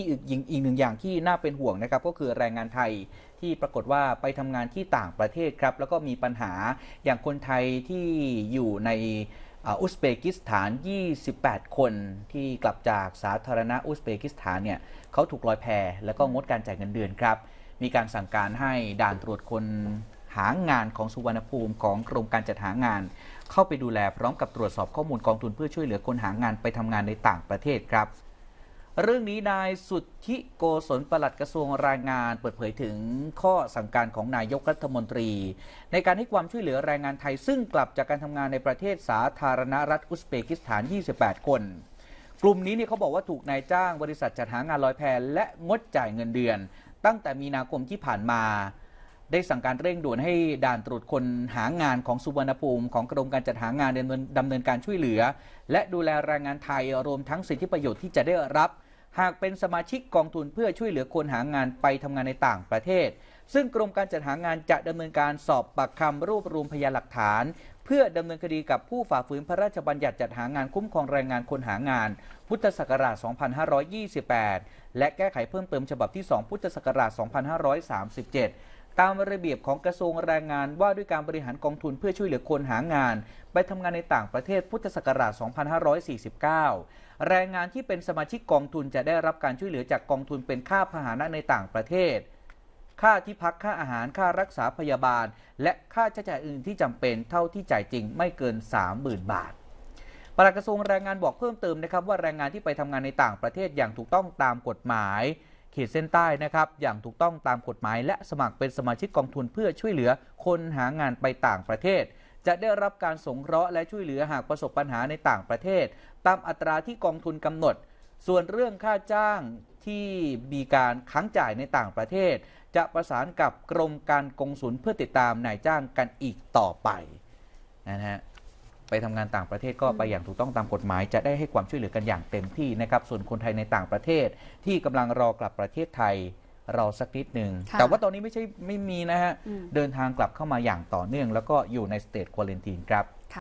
ีอีกอีกหนึ่งอย่างที่น่าเป็นห่วงนะครับ ก็คือแรงงานไทยที่ปรากฏว่าไปทำงานที่ต่างประเทศครับ แล้วก็มีปัญหาอย่างคนไทยที่อยู่ในอุซเบกิสถาน 28 คนที่กลับจากสาธารณอุซเบกิสถานเนี่ยเขาถูกลอยแพแล้วก็งดการจ่ายเงินเดือนครับมีการสั่งการให้ด่านตรวจคนหางานของสุวรรณภูมิของกรมการจัดหางาน เข้าไปดูแลพร้อมกับตรวจสอบข้อมูลกองทุนเพื่อช่วยเหลือคนหางานไปทำงานในต่างประเทศครับเรื่องนี้นายสุทธิโกศลปลัดกระทรวงแรงงาน เปิดเผยถึงข้อสั่งการของนายกรัฐมนตรี ในการให้ความช่วยเหลือแรงงานไทย ซึ่งกลับจากการทำงานในประเทศสาธารณรัฐอุซเบกิสถาน 28 คน กลุ่มนี้เนี่ยเขาบอกว่าถูกนายจ้างบริษัทจัดหางานลอยแพและงดจ่ายเงินเดือน ตั้งแต่มีนาคมที่ผ่านมาได้สั่งการเร่งด่วนให้ด่านตรวจคนหางานของสุวรรณภูมิ ของกรมการจัดหางานดำเนินดำเนินการช่วยเหลือ และดูแลแรงงานไทยรวมทั้งสิทธิประโยชน์ที่จะได้รับ หากเป็นสมาชิกกองทุนเพื่อช่วยเหลือคนหางานไปทำงานในต่างประเทศ ซึ่งกรมการจัดหางานจะดำเนินการสอบปากคำรวบรวมพยานหลักฐาน เพื่อดำเนินคดีกับผู้ฝ่าฝืนพระราชบัญญัติจัดหางานคุ้มครองแรงงานคนหางาน พุทธศักราช 2528 และแก้ไขเพิ่มเติมฉบับที่ 2 พุทธศักราช 2537ตามระเบียบของกระทรวงแรงงานว่าด้วยการบริหารกองทุนเพื่อช่วยเหลือคนหางาน ไปทำงานในต่างประเทศพุทธศักราช 2549 แรงงานที่เป็นสมาชิกกองทุนจะได้รับการช่วยเหลือจากกองทุนเป็นค่าพาหนะในต่างประเทศ ค่าที่พักค่าอาหาร ค่ารักษาพยาบาล และค่าใช้จ่ายอื่นที่จำเป็น เท่าที่จ่ายจริงไม่เกิน 30,000บาทปลัดกระทรวงแรงงานบอกเพิ่มเติมนะครับว่าแรงงานที่ไปทำงานในต่างประเทศอย่างถูกต้องตามกฎหมายขีดเส้นใต้นะครับอย่างถูกต้องตามกฎหมายและสมัครเป็นสมาชิกกองทุนเพื่อช่วยเหลือคนหางานไปต่างประเทศ จะได้รับการสงเคราะห์และช่วยเหลือหากประสบปัญหาในต่างประเทศ ตามอัตราที่กองทุนกำหนด ส่วนเรื่องค่าจ้างที่มีการค้างจ่ายในต่างประเทศ จะประสานกับกรมการกงสุลเพื่อติดตามนายจ้างกันอีกต่อไปนะฮะไปทำงานต่างประเทศก็ไปอย่างถูกต้องตามกฎหมายจะได้ให้ความช่วยเหลือกันอย่างเต็มที่นะครับ ส่วนคนไทยในต่างประเทศที่กำลังรอกลับประเทศไทยเราสักนิดหนึ่งแต่ว่าตอนนี้ไม่ใช่ไม่มีนะฮะ เดินทางกลับเข้ามาอย่างต่อเนื่อง แล้วก็อยู่ในสเตจควอลเนทีนครับ